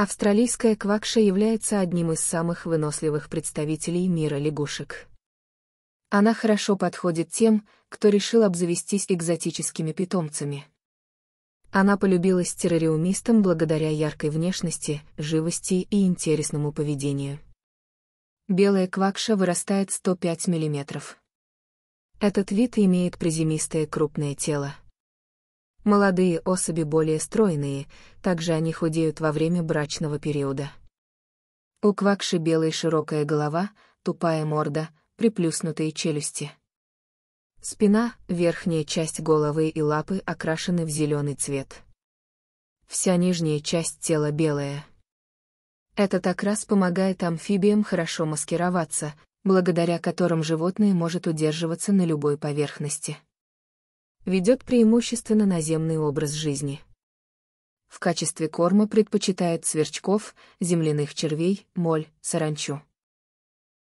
Австралийская квакша является одним из самых выносливых представителей мира лягушек. Она хорошо подходит тем, кто решил обзавестись экзотическими питомцами. Она полюбилась террариумистам благодаря яркой внешности, живости и интересному поведению. Белая квакша вырастает 105 мм. Этот вид имеет приземистое крупное тело. Молодые особи более стройные, также они худеют во время брачного периода. У квакши белая широкая голова, тупая морда, приплюснутые челюсти. Спина, верхняя часть головы и лапы окрашены в зеленый цвет. Вся нижняя часть тела белая. Это так раз помогает амфибиям хорошо маскироваться, благодаря которым животное может удерживаться на любой поверхности ведет преимущественно наземный образ жизни. В качестве корма предпочитает сверчков, земляных червей, моль, саранчу.